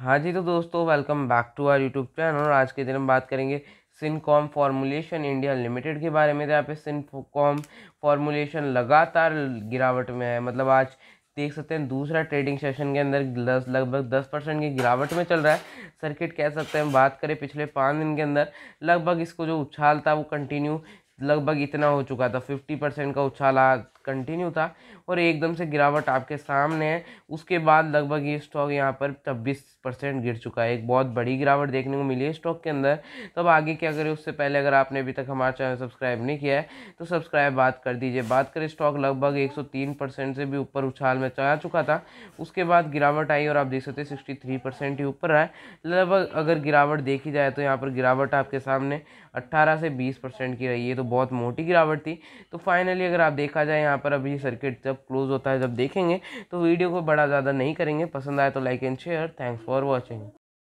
हाँ जी तो दोस्तों welcome back to our YouTube channel और आज के दिन हम बात करेंगे सिनकॉम फॉर्मुलेशन इंडिया लिमिटेड के बारे में जहाँ तो यहाँ पे सिनकॉम फॉर्मुलेशन लगातार गिरावट में है मतलब आज देख सकते हैं दूसरा ट्रेडिंग सेशन के अंदर दस लगभग दस परसेंट की गिरावट में चल रहा है सर्किट कह सकते हैं बात करें पिछले पाँच दिन के अंदर लगभग इसको जो उछाल था वो कंटिन्यू लगभग इतना हो चुका था फिफ्टी परसेंट का उछाल कंटिन्यू था और एकदम से गिरावट आपके सामने है उसके बाद लगभग ये स्टॉक यहाँ पर छब्बीस परसेंट गिर चुका है एक बहुत बड़ी गिरावट देखने को मिली है स्टॉक के अंदर तो अब आगे क्या करें उससे पहले अगर आपने अभी तक हमारा चैनल सब्सक्राइब नहीं किया है तो सब्सक्राइब बात कर दीजिए बात करें स्टॉक लगभग एक परसेंट से भी ऊपर उछाल में चला चुका था उसके बाद गिरावट आई और आप देख सकते हैं सिक्सटी थ्री परसेंट ही ऊपर आए लगभग अगर गिरावट देखी जाए तो यहाँ पर गिरावट आपके सामने अट्ठारह से बीस परसेंट की रही है तो बहुत मोटी गिरावट थी तो फाइनली अगर आप देखा जाए यहाँ यहाँ पर अभी सर्किट जब क्लोज होता है जब देखेंगे तो वीडियो को बड़ा ज़्यादा नहीं करेंगे पसंद आए तो like and share thanks for watching